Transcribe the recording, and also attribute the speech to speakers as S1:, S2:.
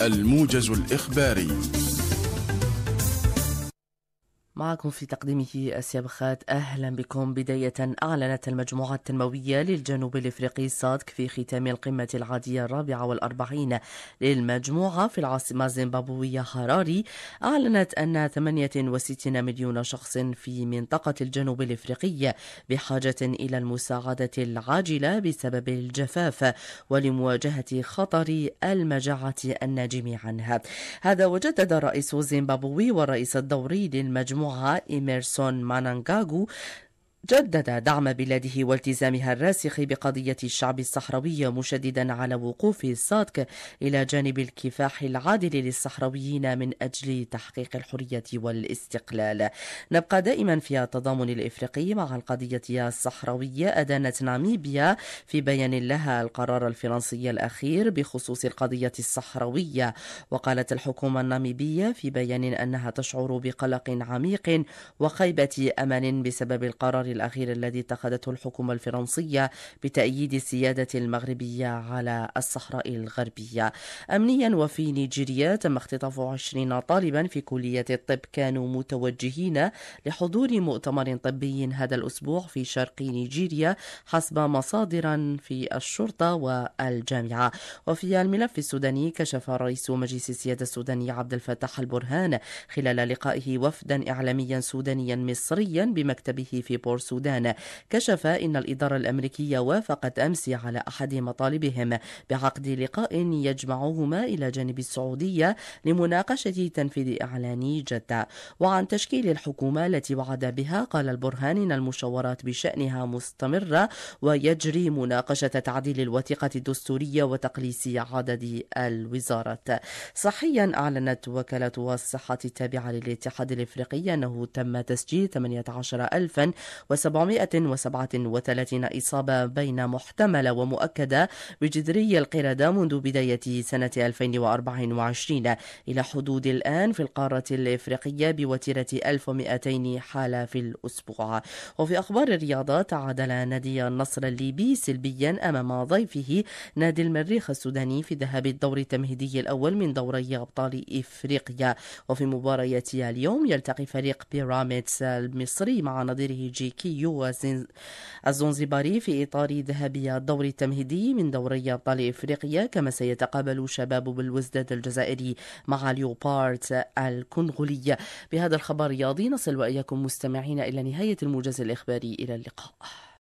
S1: الموجز الإخباري معكم في تقديمه السبخات أهلا بكم بداية أعلنت المجموعة التنموية للجنوب الإفريقي صادك في ختام القمة العادية الرابعة والأربعين للمجموعة في العاصمة الزيمبابوية هراري أعلنت أن 68 مليون شخص في منطقة الجنوب الإفريقي بحاجة إلى المساعدة العاجلة بسبب الجفاف ولمواجهة خطر المجاعة الناجم عنها هذا وجدد رئيس زيمبابوي والرئيس الدوري للمجموعة Moha Emerson Manangagu جدد دعم بلاده والتزامها الراسخ بقضية الشعب الصحراوي مشددا على وقوف الصادق إلى جانب الكفاح العادل للصحراويين من أجل تحقيق الحرية والاستقلال نبقى دائما في التضامن الإفريقي مع القضية الصحراوية أدانت ناميبيا في بيان لها القرار الفرنسي الأخير بخصوص القضية الصحراوية وقالت الحكومة الناميبية في بيان أنها تشعر بقلق عميق وخيبة أمل بسبب القرار الأخير الذي اتخذته الحكومة الفرنسية بتأييد السيادة المغربية على الصحراء الغربية أمنيا وفي نيجيريا تم اختطاف 20 طالبا في كلية الطب كانوا متوجهين لحضور مؤتمر طبي هذا الأسبوع في شرق نيجيريا حسب مصادر في الشرطة والجامعة وفي الملف السوداني كشف رئيس مجلس السيادة السوداني عبد الفتاح البرهان خلال لقائه وفدا إعلاميا سودانيا مصريا بمكتبه في بور دارفور سودان كشف إن الإدارة الأمريكية وافقت أمس على أحد مطالبهم بعقد لقاء يجمعهما إلى جانب السعودية لمناقشة تنفيذ اعلان جدة وعن تشكيل الحكومة التي وعد بها قال البرهان إن المشاورات بشأنها مستمرة ويجري مناقشة تعديل الوثيقة الدستورية وتقليص عدد الوزارات صحيا أعلنت وكالة الصحة التابعة للاتحاد الإفريقي أنه تم تسجيل 18 ألفا و737 إصابة بين محتملة ومؤكدة بجذري القردة منذ بداية سنة 2024 إلى حدود الآن في القارة الإفريقية بوتيرة 1200 حالة في الأسبوع وفي أخبار الرياضة تعادل نادي النصر الليبي سلبيا أمام ضيفه نادي المريخ السوداني في ذهاب الدور التمهيدي الأول من دوري أبطال إفريقيا وفي مباراة اليوم يلتقي فريق بيراميدز المصري مع نظيره جي المكسيكي الزنزباري في إطار ذهبي الدور التمهيدي من دوري أبطال إفريقيا كما سيتقابل شباب بالوزداد الجزائري مع ليوبارت الكونغولي بهذا الخبر الرياضي نصل وإياكم مستمعين إلى نهاية الموجز الإخباري إلى اللقاء